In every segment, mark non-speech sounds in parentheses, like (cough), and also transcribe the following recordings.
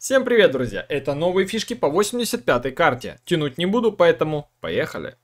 Всем привет, друзья! Это новые фишки по 85 карте. Тянуть не буду, поэтому поехали!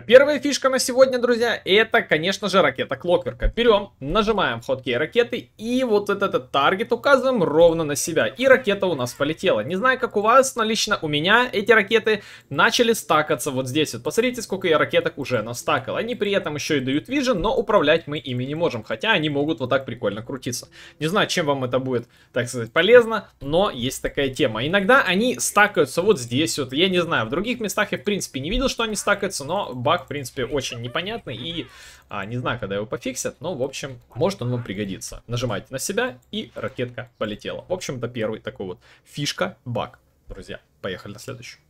А первая фишка на сегодня, друзья, это, конечно же, ракета Клокверка. Берем, нажимаем хоткей ракеты и вот этот, этот таргет указываем ровно на себя. И ракета у нас полетела. Не знаю, как у вас, но лично у меня эти ракеты начали стакаться вот здесь. Вот посмотрите, сколько я ракеток уже настакал. Они при этом еще и дают вижен, но управлять мы ими не можем. Хотя они могут вот так прикольно крутиться. Не знаю, чем вам это будет, так сказать, полезно, но есть такая тема. Иногда они стакаются вот здесь вот. Я не знаю, в других местах я в принципе не видел, что они стакаются, но баг, в принципе, очень непонятный и а, не знаю, когда его пофиксят, но, в общем, может он вам пригодится. Нажимаете на себя и ракетка полетела. В общем это первый такой вот фишка-баг. Друзья, поехали на следующую.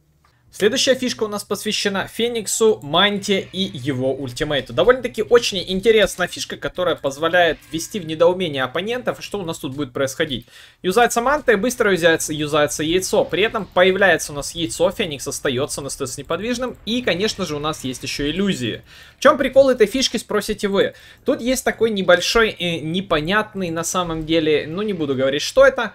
Следующая фишка у нас посвящена Фениксу, Манте и его ультимейту. Довольно-таки очень интересная фишка, которая позволяет ввести в недоумение оппонентов, что у нас тут будет происходить. Юзается Манта и быстро юзается, юзается яйцо. При этом появляется у нас яйцо, Феникс остается, он остается неподвижным. И, конечно же, у нас есть еще иллюзии. В чем прикол этой фишки, спросите вы. Тут есть такой небольшой, э, непонятный на самом деле, ну не буду говорить, что это...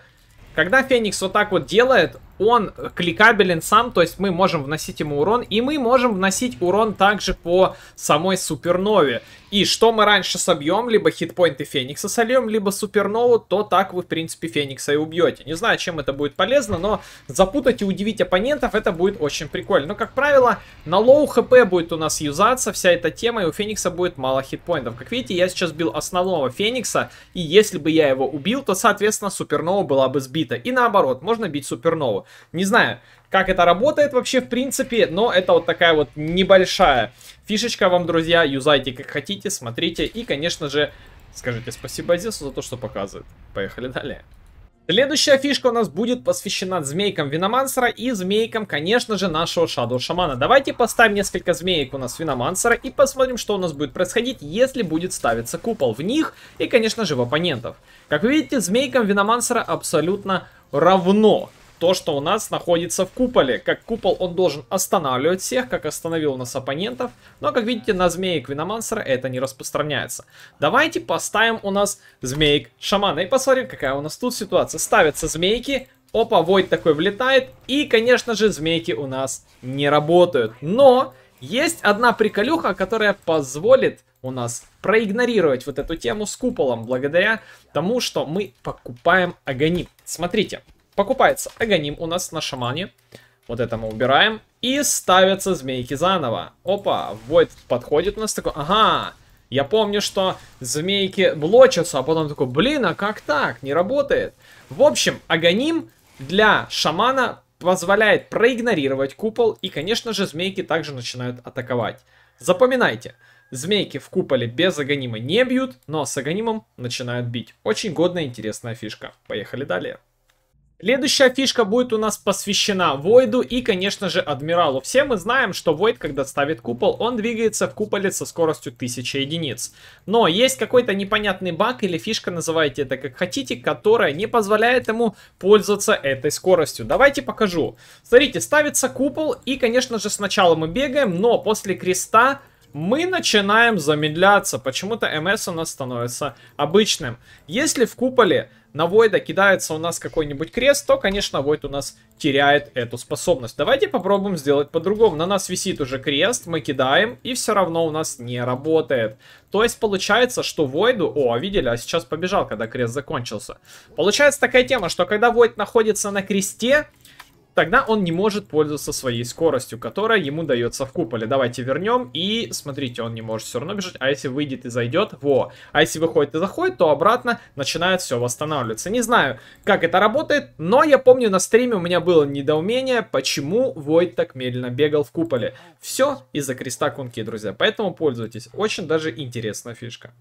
Когда Феникс вот так вот делает, он кликабелен сам, то есть мы можем вносить ему урон, и мы можем вносить урон также по самой супернове. И что мы раньше собьем, либо хитпоинты Феникса сольем, либо супернову, то так вы, в принципе, Феникса и убьете. Не знаю, чем это будет полезно, но запутать и удивить оппонентов это будет очень прикольно. Но, как правило, на лоу хп будет у нас юзаться вся эта тема, и у Феникса будет мало хитпоинтов. Как видите, я сейчас бил основного Феникса, и если бы я его убил, то, соответственно, супернова была бы сбита. И наоборот, можно бить супернову. Не знаю, как это работает вообще в принципе, но это вот такая вот небольшая фишечка вам, друзья. Юзайте как хотите, смотрите и, конечно же, скажите спасибо Азису за то, что показывает. Поехали далее. Следующая фишка у нас будет посвящена змейкам Виномансера и змейкам, конечно же, нашего Шадоу Шамана. Давайте поставим несколько змеек у нас Виномансера и посмотрим, что у нас будет происходить, если будет ставиться купол в них и, конечно же, в оппонентов. Как вы видите, змейкам Виномансера абсолютно равно то, что у нас находится в куполе. Как купол он должен останавливать всех, как остановил у нас оппонентов. Но, как видите, на змеек Виномансера это не распространяется. Давайте поставим у нас змеек Шамана. И посмотрим, какая у нас тут ситуация. Ставятся змейки, опа, Войд такой влетает. И, конечно же, змейки у нас не работают. Но... Есть одна приколюха, которая позволит у нас проигнорировать вот эту тему с куполом, благодаря тому, что мы покупаем агонит. Смотрите, Покупается Аганим у нас на шамане. Вот это мы убираем. И ставятся змейки заново. Опа, Войд подходит у нас такой. Ага, я помню, что змейки блочатся, а потом такой, блин, а как так? Не работает. В общем, Аганим для шамана позволяет проигнорировать купол. И, конечно же, змейки также начинают атаковать. Запоминайте. Змейки в куполе без Аганима не бьют, но с Аганимом начинают бить. Очень годная интересная фишка. Поехали далее. Следующая фишка будет у нас посвящена Войду и, конечно же, Адмиралу. Все мы знаем, что Войд, когда ставит купол, он двигается в куполе со скоростью 1000 единиц. Но есть какой-то непонятный баг или фишка, называйте это как хотите, которая не позволяет ему пользоваться этой скоростью. Давайте покажу. Смотрите, ставится купол и, конечно же, сначала мы бегаем, но после креста мы начинаем замедляться. Почему-то МС у нас становится обычным. Если в куполе на Войда кидается у нас какой-нибудь крест, то, конечно, Войд у нас теряет эту способность. Давайте попробуем сделать по-другому. На нас висит уже крест, мы кидаем, и все равно у нас не работает. То есть получается, что Войду... О, видели, а сейчас побежал, когда крест закончился. Получается такая тема, что когда Войд находится на кресте, тогда он не может пользоваться своей скоростью, которая ему дается в куполе. Давайте вернем, и смотрите, он не может все равно бежать, а если выйдет и зайдет, во. А если выходит и заходит, то обратно начинает все восстанавливаться. Не знаю, как это работает, но я помню на стриме у меня было недоумение, почему Войт так медленно бегал в куполе. Все из-за креста кунки, друзья, поэтому пользуйтесь, очень даже интересная фишка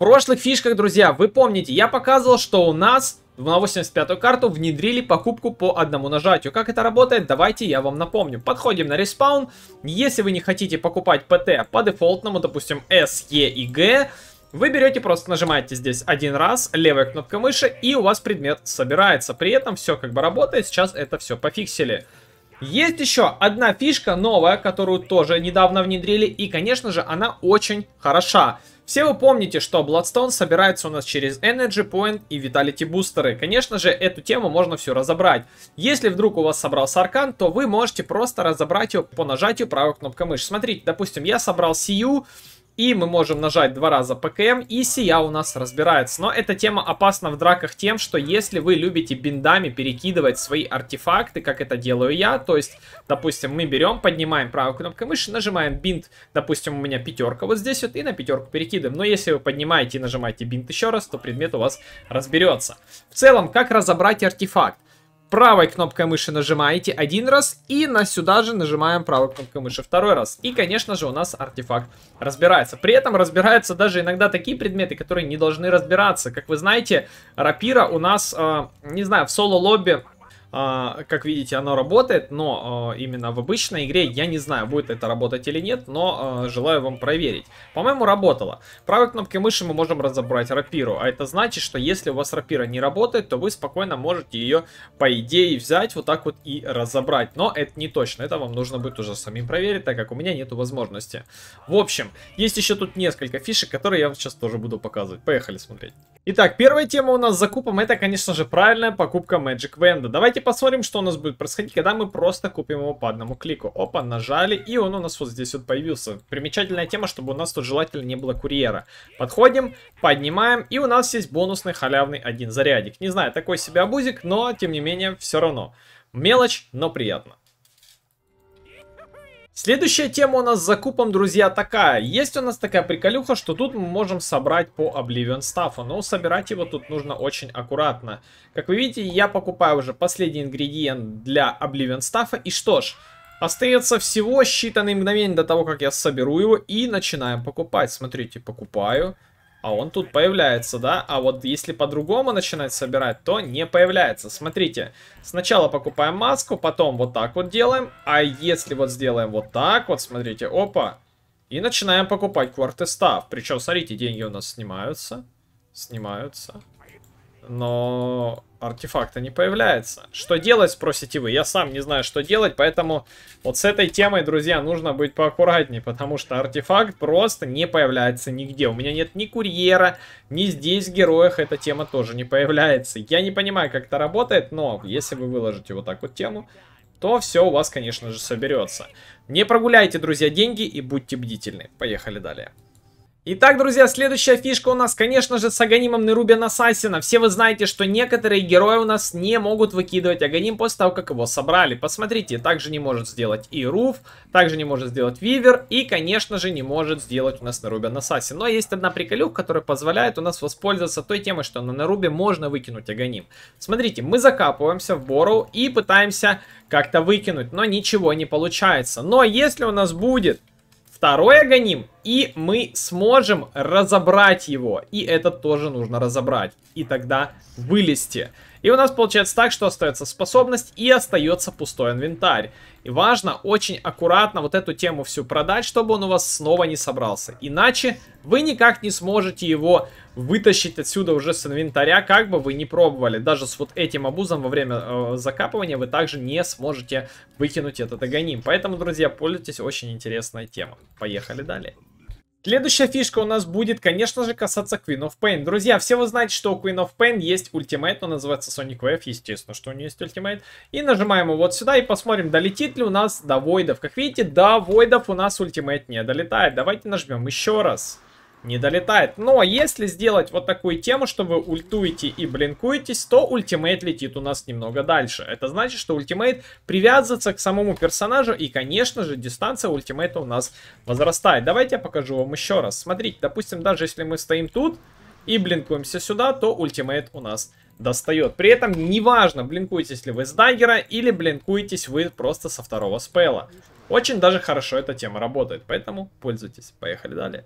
прошлых фишках, друзья, вы помните, я показывал, что у нас на 85-ю карту внедрили покупку по одному нажатию. Как это работает, давайте я вам напомню. Подходим на респаун. Если вы не хотите покупать ПТ по дефолтному, допустим, С, Е e и Г, вы берете, просто нажимаете здесь один раз, левая кнопка мыши, и у вас предмет собирается. При этом все как бы работает, сейчас это все пофиксили. Есть еще одна фишка новая, которую тоже недавно внедрили, и, конечно же, она очень хороша. Все вы помните, что Bloodstone собирается у нас через Energy Point и Vitality бустеры. Конечно же, эту тему можно все разобрать. Если вдруг у вас собрался аркан, то вы можете просто разобрать его по нажатию правой кнопкой мыши. Смотрите, допустим, я собрал Сию, и мы можем нажать два раза ПКМ, и сия у нас разбирается. Но эта тема опасна в драках тем, что если вы любите биндами перекидывать свои артефакты, как это делаю я, то есть, допустим, мы берем, поднимаем правой кнопкой мыши, нажимаем бинт, допустим, у меня пятерка вот здесь вот, и на пятерку перекидываем. Но если вы поднимаете и нажимаете бинт еще раз, то предмет у вас разберется. В целом, как разобрать артефакт? правой кнопкой мыши нажимаете один раз и на сюда же нажимаем правой кнопкой мыши второй раз. И, конечно же, у нас артефакт разбирается. При этом разбираются даже иногда такие предметы, которые не должны разбираться. Как вы знаете, рапира у нас, э, не знаю, в соло-лобби а, как видите, оно работает, но а, именно в обычной игре я не знаю, будет это работать или нет, но а, желаю вам проверить. По-моему, работало. Правой кнопкой мыши мы можем разобрать рапиру, а это значит, что если у вас рапира не работает, то вы спокойно можете ее, по идее, взять вот так вот и разобрать. Но это не точно, это вам нужно будет уже самим проверить, так как у меня нету возможности. В общем, есть еще тут несколько фишек, которые я вам сейчас тоже буду показывать. Поехали смотреть. Итак, первая тема у нас с закупом это, конечно же, правильная покупка Magic Wand. Давайте посмотрим, что у нас будет происходить, когда мы просто купим его по одному клику. Опа, нажали, и он у нас вот здесь вот появился. Примечательная тема, чтобы у нас тут желательно не было курьера. Подходим, поднимаем, и у нас есть бонусный халявный один зарядик. Не знаю, такой себе обузик, но тем не менее, все равно. Мелочь, но приятно. Следующая тема у нас с закупом, друзья, такая. Есть у нас такая приколюха, что тут мы можем собрать по Oblivion стафу, но собирать его тут нужно очень аккуратно. Как вы видите, я покупаю уже последний ингредиент для Oblivion стафа, и что ж, Остается всего считанные мгновения до того, как я соберу его и начинаем покупать. Смотрите, покупаю. А он тут появляется, да? А вот если по-другому начинать собирать, то не появляется. Смотрите, сначала покупаем маску, потом вот так вот делаем. А если вот сделаем вот так вот, смотрите, опа. И начинаем покупать кварты став. Причем, смотрите, деньги у нас снимаются. Снимаются но артефакта не появляется. Что делать, спросите вы? Я сам не знаю, что делать, поэтому вот с этой темой, друзья, нужно быть поаккуратнее, потому что артефакт просто не появляется нигде. У меня нет ни курьера, ни здесь в героях эта тема тоже не появляется. Я не понимаю, как это работает, но если вы выложите вот так вот тему, то все у вас, конечно же, соберется. Не прогуляйте, друзья, деньги и будьте бдительны. Поехали далее. Итак, друзья, следующая фишка у нас, конечно же, с Аганимом Нерубин Ассасина. Все вы знаете, что некоторые герои у нас не могут выкидывать Аганим после того, как его собрали. Посмотрите, также не может сделать и Руф, также не может сделать Вивер и, конечно же, не может сделать у нас Нерубин Ассасин. Но есть одна приколюха, которая позволяет у нас воспользоваться той темой, что на Нерубе можно выкинуть Аганим. Смотрите, мы закапываемся в Бору и пытаемся как-то выкинуть, но ничего не получается. Но если у нас будет второй агоним, и мы сможем разобрать его. И это тоже нужно разобрать. И тогда вылезти. И у нас получается так, что остается способность и остается пустой инвентарь. И важно очень аккуратно вот эту тему всю продать, чтобы он у вас снова не собрался. Иначе вы никак не сможете его вытащить отсюда уже с инвентаря, как бы вы ни пробовали. Даже с вот этим обузом во время э, закапывания вы также не сможете выкинуть этот агоним. Поэтому, друзья, пользуйтесь, очень интересная тема. Поехали далее. Следующая фишка у нас будет, конечно же, касаться Queen of Pain. Друзья, все вы знаете, что у Queen of Pain есть ультимейт, он называется Sonic Wave, естественно, что у нее есть ультимейт. И нажимаем его вот сюда и посмотрим, долетит ли у нас до Войдов. Как видите, до Войдов у нас ультимейт не долетает. Давайте нажмем еще раз не долетает. Но если сделать вот такую тему, что вы ультуете и блинкуетесь, то ультимейт летит у нас немного дальше. Это значит, что ультимейт привязывается к самому персонажу, и, конечно же, дистанция ультимейта у нас возрастает. Давайте я покажу вам еще раз. Смотрите, допустим, даже если мы стоим тут и блинкуемся сюда, то ультимейт у нас достает. При этом неважно, блинкуетесь ли вы с даггера или блинкуетесь вы просто со второго спелла. Очень даже хорошо эта тема работает, поэтому пользуйтесь. Поехали далее.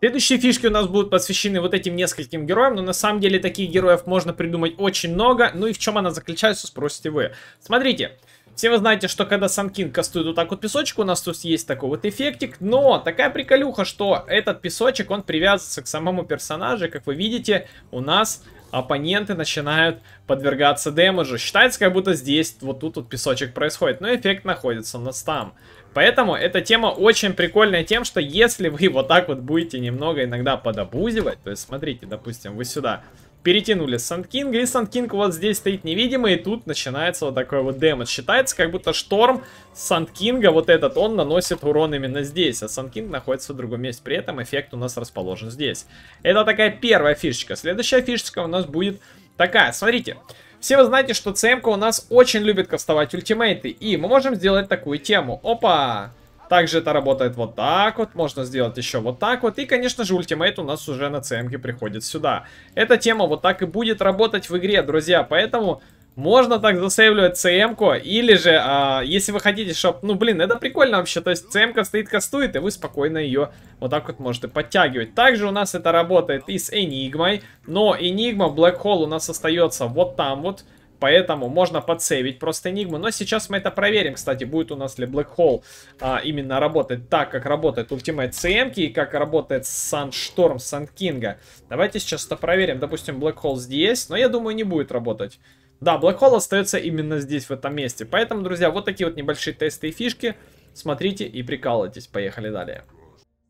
Следующие фишки у нас будут посвящены вот этим нескольким героям, но на самом деле таких героев можно придумать очень много. Ну и в чем она заключается, спросите вы. Смотрите, все вы знаете, что когда Санкин кастует вот так вот песочек, у нас тут есть такой вот эффектик, но такая приколюха, что этот песочек, он привязывается к самому персонажу, как вы видите, у нас оппоненты начинают подвергаться демажу. Считается, как будто здесь, вот тут вот песочек происходит, но эффект находится у нас там. Поэтому эта тема очень прикольная тем, что если вы вот так вот будете немного иногда подобузивать, то есть смотрите, допустим, вы сюда перетянули Сандкинга, и Сандкинг вот здесь стоит невидимый, и тут начинается вот такой вот дэмэдж. Считается, как будто шторм Сандкинга, вот этот, он наносит урон именно здесь, а Сандкинг находится в другом месте. При этом эффект у нас расположен здесь. Это такая первая фишечка. Следующая фишечка у нас будет такая, Смотрите. Все вы знаете, что ЦМК у нас очень любит кастовать ультимейты, и мы можем сделать такую тему. Опа! Также это работает вот так вот, можно сделать еще вот так вот. И, конечно же, ультимейт у нас уже на ЦМке приходит сюда. Эта тема вот так и будет работать в игре, друзья, поэтому можно так засейвливать CM ку или же, а, если вы хотите, чтоб... Ну, блин, это прикольно вообще, то есть CM ка стоит кастует, и вы спокойно ее вот так вот можете подтягивать. Также у нас это работает и с Энигмой, но Энигма Black Hole у нас остается вот там вот, поэтому можно подсейвить просто Enigma. Но сейчас мы это проверим, кстати, будет у нас ли Black Hole а, именно работать так, как работает Ultimate CM ки и как работает Sunstorm Sun King. Давайте сейчас это проверим. Допустим, Black Hole здесь, но я думаю, не будет работать. Да, Black Hole остается именно здесь, в этом месте. Поэтому, друзья, вот такие вот небольшие тесты и фишки. Смотрите и прикалывайтесь. Поехали далее.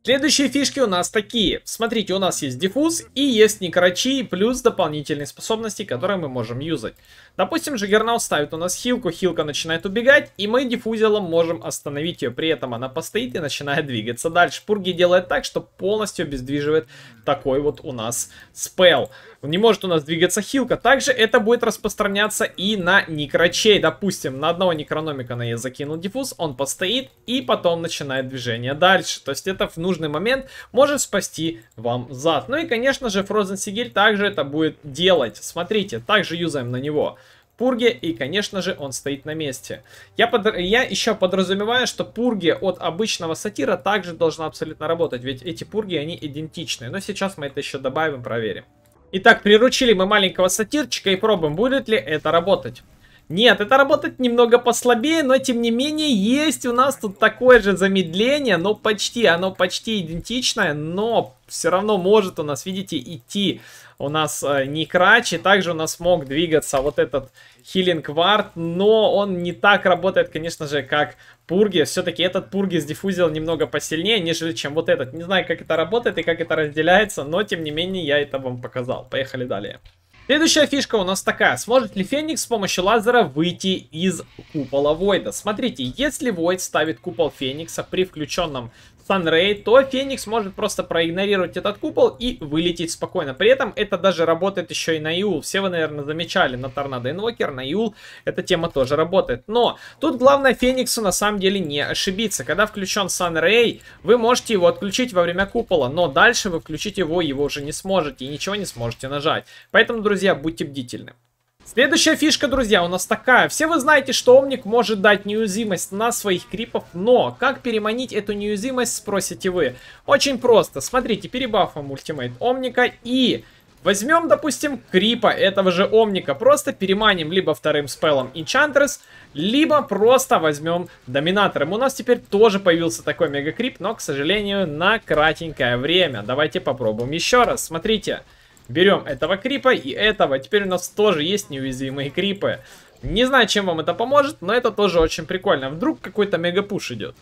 Следующие фишки у нас такие. Смотрите, у нас есть диффуз и есть некрочи, плюс дополнительные способности, которые мы можем юзать. Допустим, Джиггернау ставит у нас хилку, хилка начинает убегать, и мы диффузелом можем остановить ее. При этом она постоит и начинает двигаться дальше. Пурги делает так, что полностью обездвиживает такой вот у нас спел. Ну, не может у нас двигаться хилка. Также это будет распространяться и на некрочей. Допустим, на одного некрономика на я e закинул диффуз, он постоит и потом начинает движение дальше. То есть это в нужный момент может спасти вам зад. Ну и, конечно же, Frozen Sigil также это будет делать. Смотрите, также юзаем на него пурге, и, конечно же, он стоит на месте. Я, под... я еще подразумеваю, что пурги от обычного сатира также должна абсолютно работать, ведь эти пурги, они идентичны. Но сейчас мы это еще добавим, проверим. Итак, приручили мы маленького сатирчика и пробуем, будет ли это работать. Нет, это работать немного послабее, но тем не менее есть у нас тут такое же замедление, но почти, оно почти идентичное, но все равно может у нас, видите, идти у нас э, не крач, и также у нас мог двигаться вот этот хилинг вард, но он не так работает, конечно же, как пурги. Все-таки этот пургис диффузил немного посильнее, нежели чем вот этот. Не знаю, как это работает и как это разделяется, но тем не менее я это вам показал. Поехали далее. Следующая фишка у нас такая. Сможет ли Феникс с помощью лазера выйти из купола Войда? Смотрите, если Войд ставит купол Феникса при включенном Санрей, то Феникс может просто проигнорировать этот купол и вылететь спокойно. При этом это даже работает еще и на Юл. Все вы, наверное, замечали на Торнадо Инвокер, на Юл эта тема тоже работает. Но тут главное Фениксу на самом деле не ошибиться. Когда включен Санрей, вы можете его отключить во время купола, но дальше вы включить его, его уже не сможете и ничего не сможете нажать. Поэтому, друзья, будьте бдительны. Следующая фишка, друзья, у нас такая. Все вы знаете, что Омник может дать неуязвимость на своих крипов, но как переманить эту неуязвимость, спросите вы. Очень просто. Смотрите, перебафом ультимейт Омника и... Возьмем, допустим, Крипа этого же Омника, просто переманим либо вторым спеллом Enchantress, либо просто возьмем Доминатором. У нас теперь тоже появился такой мегакрип, но, к сожалению, на кратенькое время. Давайте попробуем еще раз. Смотрите. Смотрите. Берем этого крипа и этого. Теперь у нас тоже есть неуязвимые крипы. Не знаю, чем вам это поможет, но это тоже очень прикольно. Вдруг какой-то мегапуш идет.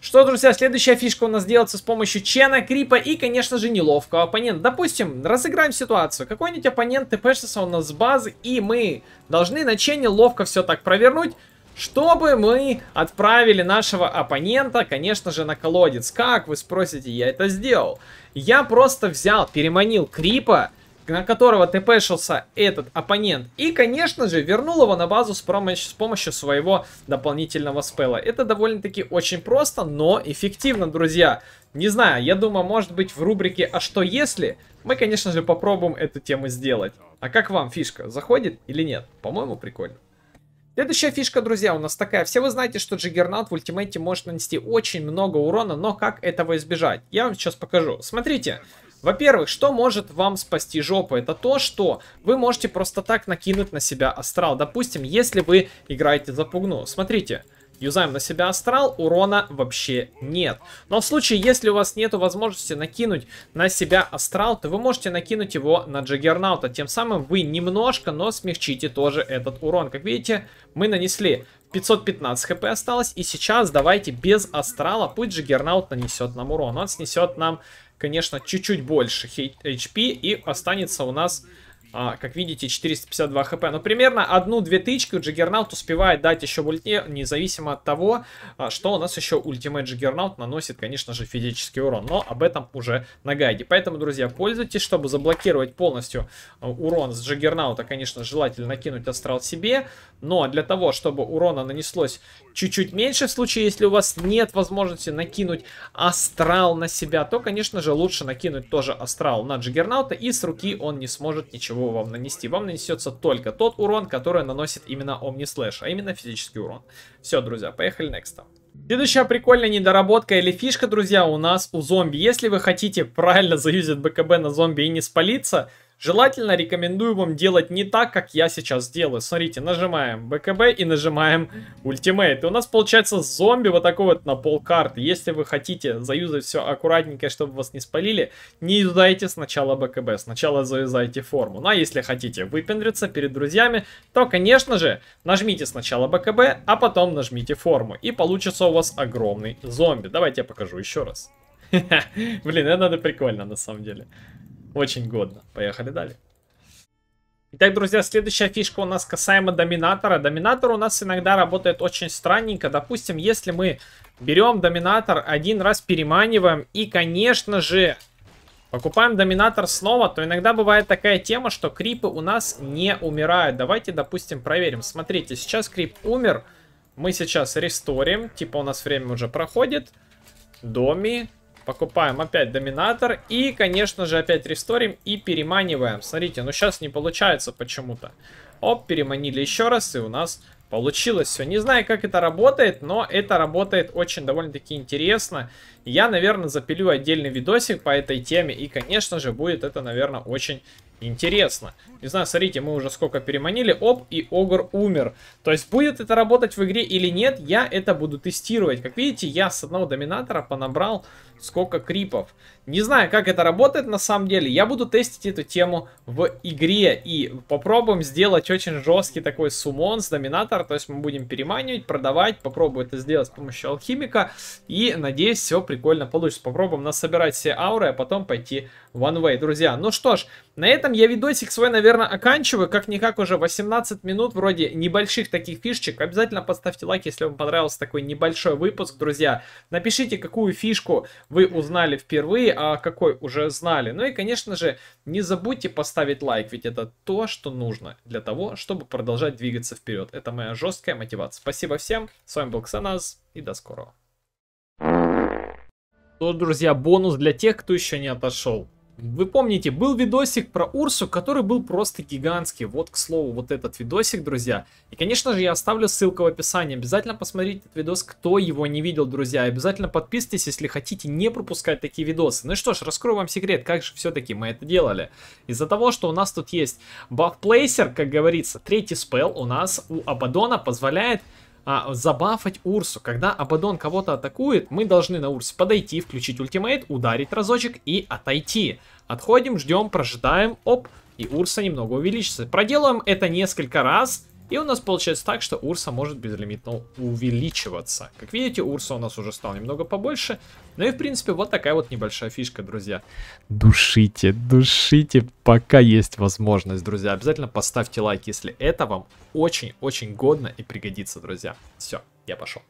Что, друзья, следующая фишка у нас делается с помощью Чена, Крипа и, конечно же, неловкого оппонента. Допустим, разыграем ситуацию. Какой-нибудь оппонент тпшится у нас с базы, и мы должны на Чене ловко все так провернуть, чтобы мы отправили нашего оппонента, конечно же, на колодец. Как, вы спросите, я это сделал? Я просто взял, переманил Крипа, на которого тэпэшился этот оппонент. И, конечно же, вернул его на базу с, помощью, с помощью своего дополнительного спела Это довольно-таки очень просто, но эффективно, друзья. Не знаю, я думаю, может быть в рубрике «А что если?» мы, конечно же, попробуем эту тему сделать. А как вам фишка? Заходит или нет? По-моему, прикольно. Следующая фишка, друзья, у нас такая. Все вы знаете, что Джиггернаут в ультимейте может нанести очень много урона, но как этого избежать? Я вам сейчас покажу. Смотрите, во-первых, что может вам спасти жопу? Это то, что вы можете просто так накинуть на себя астрал. Допустим, если вы играете за пугну. Смотрите, юзаем на себя астрал, урона вообще нет. Но в случае, если у вас нет возможности накинуть на себя астрал, то вы можете накинуть его на джаггернаута. Тем самым вы немножко, но смягчите тоже этот урон. Как видите, мы нанесли 515 хп осталось. И сейчас давайте без астрала, пусть джаггернаут нанесет нам урон. Он снесет нам конечно, чуть-чуть больше HP, и останется у нас а, как видите, 452 хп. Но примерно одну-две тычки Джиггернаут успевает дать еще в ульте, независимо от того, а, что у нас еще ультимейт Джиггернаут наносит, конечно же, физический урон. Но об этом уже на гайде. Поэтому, друзья, пользуйтесь, чтобы заблокировать полностью а, урон с Джиггернаута, конечно, желательно накинуть астрал себе. Но для того, чтобы урона нанеслось чуть-чуть меньше, в случае, если у вас нет возможности накинуть астрал на себя, то, конечно же, лучше накинуть тоже астрал на Джиггернаута, и с руки он не сможет ничего его вам нанести. Вам нанесется только тот урон, который наносит именно Omni Slash, а именно физический урон. Все, друзья, поехали next. Следующая прикольная недоработка или фишка, друзья, у нас у зомби. Если вы хотите правильно (laughs) заюзить БКБ на зомби и не спалиться, Желательно рекомендую вам делать не так, как я сейчас делаю. Смотрите, нажимаем БКБ и нажимаем ультимейт. И у нас получается зомби вот такой вот на пол карты. Если вы хотите заюзать все аккуратненько, чтобы вас не спалили, не юзайте сначала БКБ, сначала заюзайте форму. Ну а если хотите выпендриться перед друзьями, то, конечно же, нажмите сначала БКБ, а потом нажмите форму. И получится у вас огромный зомби. Давайте я покажу еще раз. (laughs) Блин, это надо прикольно на самом деле. Очень годно. Поехали далее. Итак, друзья, следующая фишка у нас касаемо доминатора. Доминатор у нас иногда работает очень странненько. Допустим, если мы берем доминатор, один раз переманиваем и, конечно же, покупаем доминатор снова, то иногда бывает такая тема, что крипы у нас не умирают. Давайте, допустим, проверим. Смотрите, сейчас крип умер. Мы сейчас ресторим. Типа у нас время уже проходит. Доми, Покупаем опять доминатор. И, конечно же, опять ресторим и переманиваем. Смотрите, ну сейчас не получается почему-то. Оп, переманили еще раз, и у нас получилось все. Не знаю, как это работает, но это работает очень довольно-таки интересно. Я, наверное, запилю отдельный видосик по этой теме, и, конечно же, будет это, наверное, очень Интересно. Не знаю, смотрите, мы уже сколько переманили. Оп, и Огр умер. То есть, будет это работать в игре или нет, я это буду тестировать. Как видите, я с одного доминатора понабрал сколько крипов. Не знаю, как это работает на самом деле. Я буду тестить эту тему в игре. И попробуем сделать очень жесткий такой сумон с доминатора. То есть, мы будем переманивать, продавать. Попробую это сделать с помощью алхимика. И, надеюсь, все прикольно получится. Попробуем насобирать все ауры, а потом пойти в one way. Друзья, ну что ж, на этом я видосик свой, наверное, оканчиваю. Как-никак уже 18 минут, вроде небольших таких фишечек. Обязательно поставьте лайк, если вам понравился такой небольшой выпуск, друзья. Напишите, какую фишку вы узнали впервые, а какой уже знали. Ну и, конечно же, не забудьте поставить лайк, ведь это то, что нужно для того, чтобы продолжать двигаться вперед. Это моя жесткая мотивация. Спасибо всем, с вами был Ксаназ и до скорого. То, ну, друзья, бонус для тех, кто еще не отошел. Вы помните, был видосик про Урсу, который был просто гигантский. Вот, к слову, вот этот видосик, друзья. И, конечно же, я оставлю ссылку в описании. Обязательно посмотрите этот видос, кто его не видел, друзья. Обязательно подписывайтесь, если хотите не пропускать такие видосы. Ну что ж, раскрою вам секрет, как же все-таки мы это делали. Из-за того, что у нас тут есть бафплейсер, как говорится, третий спел у нас у Абадона позволяет а, забафать Урсу. Когда Абадон кого-то атакует, мы должны на Урсе подойти, включить ультимейт, ударить разочек и отойти. Отходим, ждем, прожидаем, оп, и Урса немного увеличится. Проделаем это несколько раз, и у нас получается так, что Урса может безлимитно увеличиваться. Как видите, Урса у нас уже стал немного побольше. Ну и, в принципе, вот такая вот небольшая фишка, друзья. Душите, душите, пока есть возможность, друзья. Обязательно поставьте лайк, если это вам очень-очень годно и пригодится, друзья. Все, я пошел.